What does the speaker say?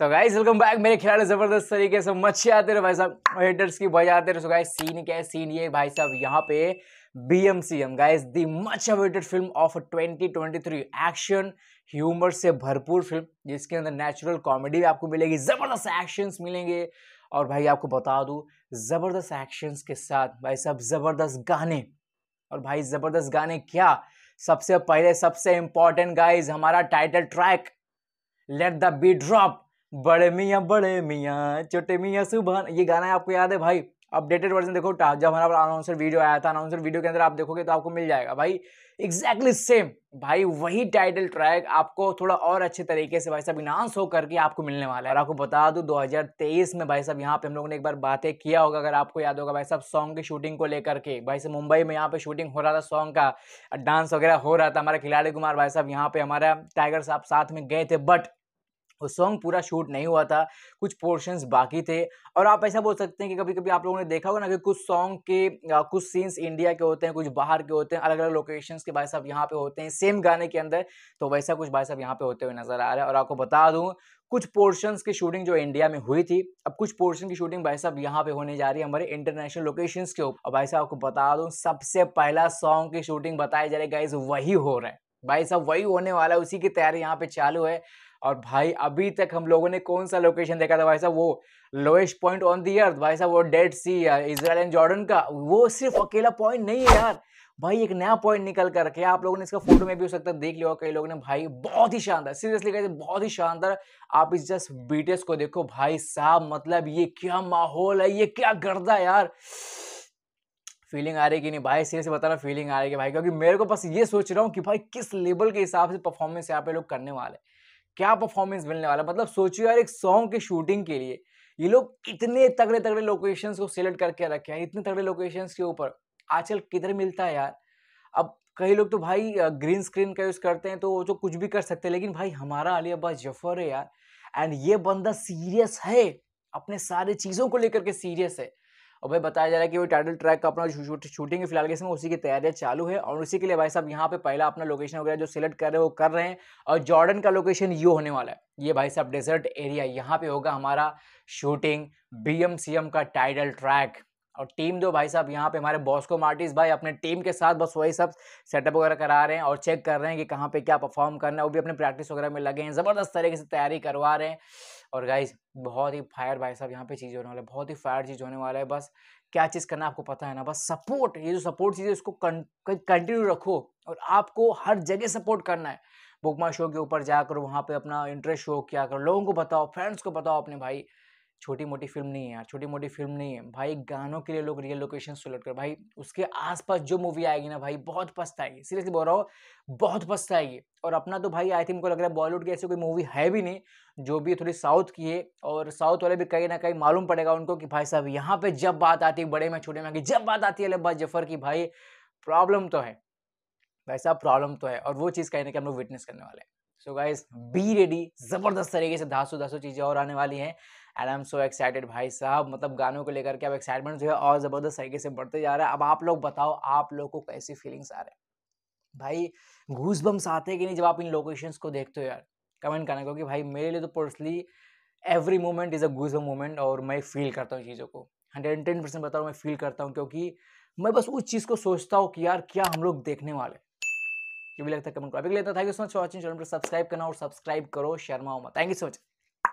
so guys welcome back मेरे खिलाड़ी ज़बरदस्त तरीके से मच्छी आते रहे भाई साहब हेटर्स की वजह आते रहे सो गाइस सीन क्या है सीन ये भाई साहब यहाँ पे B M C M guys the much awaited film of 2023 action humour से भरपूर फिल्म जिसके अंदर नेचुरल कॉमेडी भी आपको मिलेगी ज़बरदस्त एक्शंस मिलेंगे और भाई आपको बता दूँ ज़बरदस्त एक्शंस के साथ भाई साहब ज़बरदस्त गाने और भाई ज़बरदस्त गाने क्या सबसे पहले सबसे इंपॉर्टेंट गाइज हमारा title track let the beat drop Bade Miyan बड़े मियाँ छोटे मियाँ सुबह ये गाना आपको याद है भाई अपडेटेड वर्जन देखो जब हमारा अनाउंसर वीडियो आया था अनाउंसर वीडियो के अंदर आप देखोगे तो आपको मिल जाएगा भाई एग्जैक्टली exactly सेम भाई वही टाइटल ट्रैक आपको थोड़ा और अच्छे तरीके से भाई साहब इनाउंस हो करके आपको मिलने वाला है और आपको बता दूं 2023 में भाई साहब यहाँ पे हम लोगों ने एक बार बातें किया होगा अगर आपको याद होगा भाई साहब सॉन्ग की शूटिंग को लेकर के भाई साहब मुंबई में यहाँ पे शूटिंग हो रहा था सॉन्ग का डांस वगैरह हो रहा था हमारे खिलाड़ी कुमार भाई साहब यहाँ पे हमारा टाइगर साहब साथ में गए थे बट वो सॉन्ग पूरा शूट नहीं हुआ था कुछ पोर्शंस बाकी थे और आप ऐसा बोल सकते हैं कि कभी कभी आप लोगों ने देखा होगा ना कि कुछ सॉन्ग के आ, कुछ सीन्स इंडिया के होते हैं कुछ बाहर के होते हैं अलग अलग लोकेशंस के भाई साहब यहाँ पे होते हैं सेम गाने के अंदर तो वैसा कुछ भाई साहब यहाँ पे होते हुए नज़र आ रहा है और आपको बता दूँ कुछ पोर्शंस की शूटिंग जो इंडिया में हुई थी अब कुछ पोर्शन की शूटिंग भाई साहब यहाँ पे होने जा रही है हमारे इंटरनेशनल लोकेशंस के ऊपर और भाई साहब आपको बता दूँ सबसे पहला सॉन्ग की शूटिंग बताई जा रही है गाइज वही हो रहा है भाई साहब वही होने वाला है उसी की तैयारी यहाँ पे चालू है और भाई अभी तक हम लोगों ने कौन सा लोकेशन देखा था भाई साहब वो lowest point on the earth भाई साहब वो Dead Sea Israel and Jordan का वो सिर्फ अकेला पॉइंट नहीं है यार भाई एक नया पॉइंट निकल कर रखे आप लोगों ने इसका फोटो में भी हो सकता है देख लिया कई लोगों ने भाई बहुत ही शानदार सीरियसली कहते बहुत ही शानदार आप इस जस्ट बीटेस को देखो भाई साहब मतलब ये क्या माहौल है ये क्या गर्दा यार फीलिंग आ रही कि नहीं भाई सीरियसली बता रहा फीलिंग आ रही है भाई क्योंकि मेरे को बस ये सोच रहा हूँ कि भाई किस लेवल के हिसाब से परफॉर्मेंस यहाँ पे लोग करने वाले हैं क्या परफॉर्मेंस मिलने वाला मतलब सोचिए यार एक सॉन्ग की शूटिंग के लिए ये लोग इतने तगड़े तगड़े लोकेशंस को सिलेक्ट करके रखे हैं इतने तगड़े लोकेशंस के ऊपर आजकल किधर मिलता है यार अब कई लोग तो भाई ग्रीन स्क्रीन का यूज़ करते हैं तो वो तो कुछ भी कर सकते हैं लेकिन भाई हमारा अली अब्बास जफर है यार एंड ये बंदा सीरियस है अपने सारे चीज़ों को लेकर के सीरियस है और भाई बताया जा रहा है कि वो टाइटल ट्रैक का अपना शूटिंग फिलहाल के समय उसी की तैयारियाँ चालू है और उसी के लिए भाई साहब यहाँ पे पहला अपना लोकेशन वगैरह जो सिलेक्ट कर रहे हैं वो कर रहे हैं और जॉर्डन का लोकेशन ये होने वाला है ये भाई साहब डेजर्ट एरिया यहाँ पे होगा हमारा शूटिंग बी का टाइटल ट्रैक और टीम दो भाई साहब यहाँ पे हमारे बॉस्को मार्टिस भाई अपने टीम के साथ बस वही सब सेटअप वगैरह करा रहे हैं और चेक कर रहे हैं कि कहाँ पे क्या परफॉर्म करना है वो भी अपने प्रैक्टिस वगैरह में लगे हैं ज़बरदस्त तरीके से तैयारी करवा रहे हैं और गाइज बहुत ही फायर भाई साहब यहाँ पे चीज़ होने वाला है बहुत ही फायर चीज़ होने वाला है बस क्या चीज़ करना आपको पता है ना बस सपोर्ट ये जो सपोर्ट चीज़ है उसको कंटिन्यू रखो और आपको हर जगह सपोर्ट करना है बुकमा शो के ऊपर जाकर वहाँ पे अपना इंटरेस्ट शो किया करो लोगों को बताओ फ्रेंड्स को बताओ अपने भाई छोटी मोटी फिल्म नहीं है यार छोटी मोटी फिल्म नहीं है भाई गानों के लिए लोग रियल लोकेशन सेलेक्ट कर भाई उसके आसपास जो मूवी आएगी ना भाई बहुत आएगी सीरियसली बोल रहा हूँ बहुत आएगी और अपना तो भाई आई थिंक को लग रहा है बॉलीवुड की ऐसी कोई मूवी है भी नहीं जो भी थोड़ी साउथ की है और साउथ वाले भी कहीं ना कहीं मालूम पड़ेगा उनको कि भाई साहब यहाँ पे जब बात आती है बड़े में छोटे में की जब बात आती है लब्बा जफर की भाई प्रॉब्लम तो है भाई साहब प्रॉब्लम तो है और वो चीज़ कहीं ना कहीं हम लोग विटनेस करने वाले हैं सो गाइज बी रेडी ज़बरदस्त तरीके से धासु धासु चीज़ें और आने वाली हैं and I am so excited भाई साहब मतलब गानों को लेकर के अब एक्साइटमेंट जो है और ज़बरदस्त तरीके से बढ़ते जा रहा है अब आप लोग बताओ आप लोगों को कैसी फीलिंग्स आ रहे हैं भाई घूस बम्स आते कि नहीं जब आप इन लोकेशंस को देखते हो यार कमेंट करना क्योंकि भाई मेरे लिए तो personally every moment is a goosebump moment और मैं फील करता हूँ चीज़ों को हंड्रेड एंड टेन परसेंट बता रहा हूँ मैं फील करता हूँ क्योंकि मैं बस उस चीज़ को सोचता हूँ कि यार क्या हम लोग देखने वाले ये भी लगता है कमेंट को अभी लेता था कि सो मच वॉचिंग चैनल पर सब्सक्राइब करना और सब्सक्राइब करो Sharma Uma thank you so much